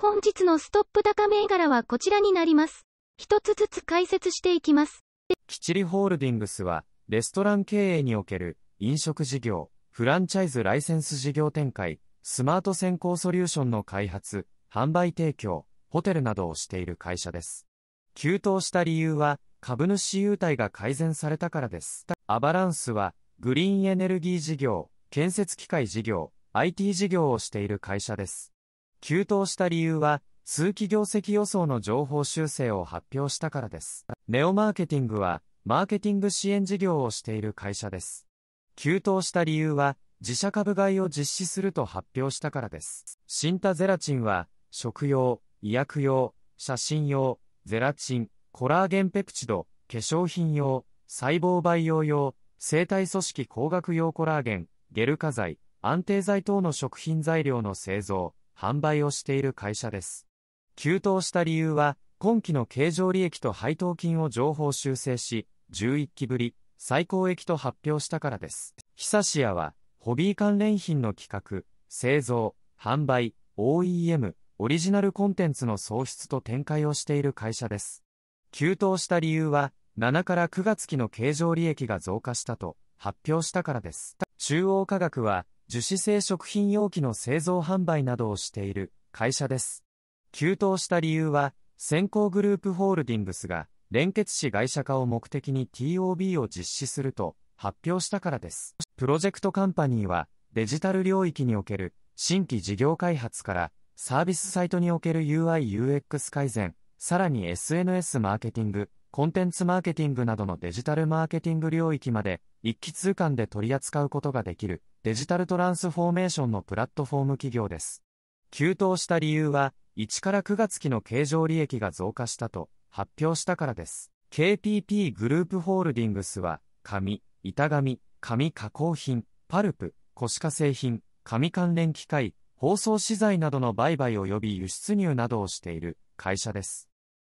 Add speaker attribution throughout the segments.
Speaker 1: 本日のストップ高銘柄はこちらになります。一つずつ解説していきま
Speaker 2: す。キちりホールディングスは、レストラン経営における飲食事業、フランチャイズライセンス事業展開、スマート先行ソリューションの開発、販売提供、ホテルなどをしている会社です。急騰した理由は、株主優待が改善されたからです。アバランスは、グリーンエネルギー事業、建設機械事業、IT 事業をしている会社です。急騰した理由は、通期業績予想の情報修正を発表したからです。ネオマーケティングは、マーケティング支援事業をしている会社です。急騰した理由は、自社株買いを実施すると発表したからです。シンタゼラチンは、食用、医薬用、写真用、ゼラチン、コラーゲンペプチド、化粧品用、細胞培養用、生体組織工学用コラーゲン、ゲル化剤、安定剤等の食品材料の製造、販売をしている会社です。急騰した理由は、今期の経常利益と配当金を情報修正し、11期ぶり、最高益と発表したからです。久し屋は、ホビー関連品の企画、製造、販売、OEM、オリジナルコンテンツの創出と展開をしている会社です。急騰した理由は、7から9月期の経常利益が増加したと発表したからです。中央化学は、樹脂製食品容器の製造販売などをしている会社です。急騰した理由は、先行グループホールディングスが、連結子会社化を目的に TOB を実施すると発表したからです。プロジェクトカンパニーは、デジタル領域における新規事業開発から、サービスサイトにおける UI、UX 改善、さらに SNS マーケティング、コンテンツマーケティングなどのデジタルマーケティング領域まで一気通貫で取り扱うことができるデジタルトランスフォーメーションのプラットフォーム企業です。急騰した理由は1から9月期の経常利益が増加したと発表したからです。KPP グループホールディングスは紙、板紙、紙加工品、パルプ、可視化製品、紙関連機械、包装資材などの売買及び輸出入などをしている会社です。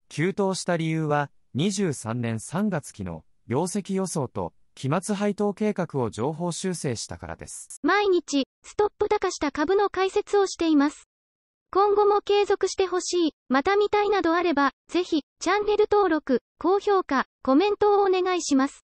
Speaker 2: 急騰した理由は2023年3月期の業績予想と期末配当計画を情報修正したからです。
Speaker 1: 毎日、ストップ高した株の解説をしています。今後も継続してほしい、また見たいなどあれば、ぜひ、チャンネル登録、高評価、コメントをお願いします。